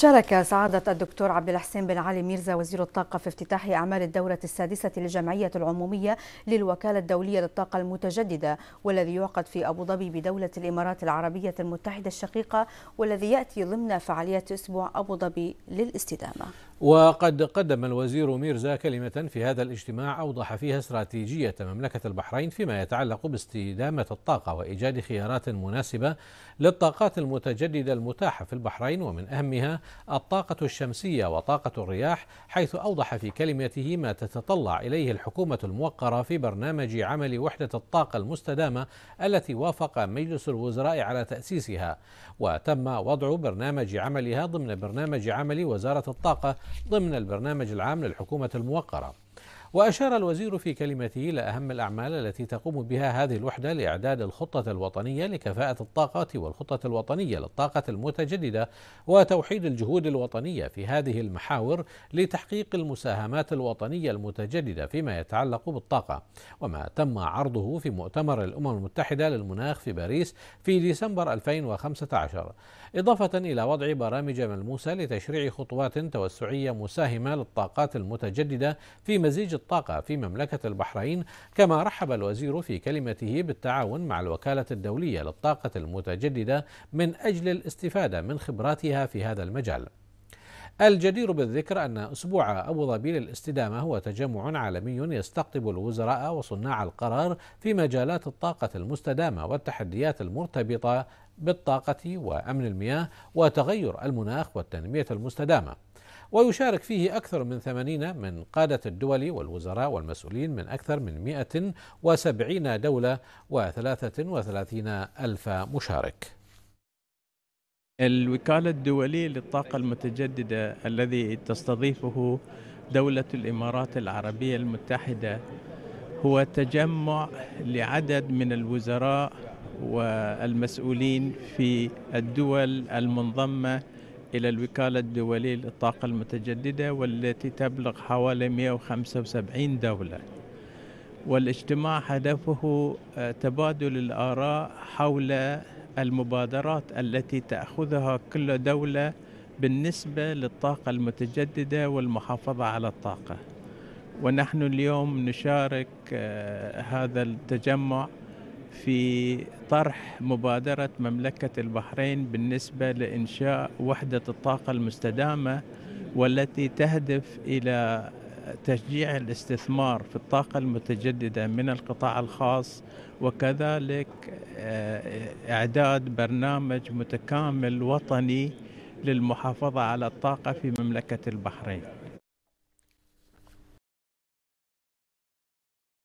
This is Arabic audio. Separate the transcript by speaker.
Speaker 1: شارك سعادة الدكتور عبد الحسين بن علي ميرزا وزير الطاقة في افتتاح أعمال الدورة السادسة للجمعية العمومية للوكالة الدولية للطاقة المتجددة والذي يعقد في أبو ظبي بدولة الإمارات العربية المتحدة الشقيقة والذي يأتي ضمن فعاليات أسبوع أبو ظبي للاستدامة
Speaker 2: وقد قدم الوزير ميرزا كلمة في هذا الاجتماع أوضح فيها استراتيجية مملكة البحرين فيما يتعلق باستدامة الطاقة وإيجاد خيارات مناسبة للطاقات المتجددة المتاحة في البحرين ومن أهمها الطاقة الشمسية وطاقة الرياح حيث أوضح في كلمته ما تتطلع إليه الحكومة الموقرة في برنامج عمل وحدة الطاقة المستدامة التي وافق مجلس الوزراء على تأسيسها وتم وضع برنامج عملها ضمن برنامج عمل وزارة الطاقة ضمن البرنامج العام للحكومة الموقرة وأشار الوزير في كلمته إلى أهم الأعمال التي تقوم بها هذه الوحدة لإعداد الخطة الوطنية لكفاءة الطاقة والخطة الوطنية للطاقة المتجددة وتوحيد الجهود الوطنية في هذه المحاور لتحقيق المساهمات الوطنية المتجددة فيما يتعلق بالطاقة وما تم عرضه في مؤتمر الأمم المتحدة للمناخ في باريس في ديسمبر 2015 إضافة إلى وضع برامج ملموسة لتشريع خطوات توسعية مساهمة للطاقات المتجددة في مزيج الطاقة في مملكة البحرين كما رحب الوزير في كلمته بالتعاون مع الوكالة الدولية للطاقة المتجددة من أجل الاستفادة من خبراتها في هذا المجال الجدير بالذكر أن أسبوع أبو ظبي للاستدامة هو تجمع عالمي يستقطب الوزراء وصناع القرار في مجالات الطاقة المستدامة والتحديات المرتبطة بالطاقة وأمن المياه وتغير المناخ والتنمية المستدامة ويشارك فيه أكثر من 80 من قادة الدول والوزراء والمسؤولين من أكثر من 170 دولة و33 ألف مشارك
Speaker 3: الوكالة الدولية للطاقة المتجددة الذي تستضيفه دولة الإمارات العربية المتحدة هو تجمع لعدد من الوزراء والمسؤولين في الدول المنضمة إلى الوكالة الدولية للطاقة المتجددة والتي تبلغ حوالي 175 دولة والاجتماع هدفه آه، تبادل الآراء حول المبادرات التي تأخذها كل دولة بالنسبة للطاقة المتجددة والمحافظة على الطاقة ونحن اليوم نشارك آه، هذا التجمع في طرح مبادرة مملكة البحرين بالنسبة لإنشاء وحدة الطاقة المستدامة والتي تهدف إلى تشجيع الاستثمار في الطاقة المتجددة من القطاع الخاص وكذلك آه، إعداد برنامج متكامل وطني للمحافظة على الطاقة في مملكة البحرين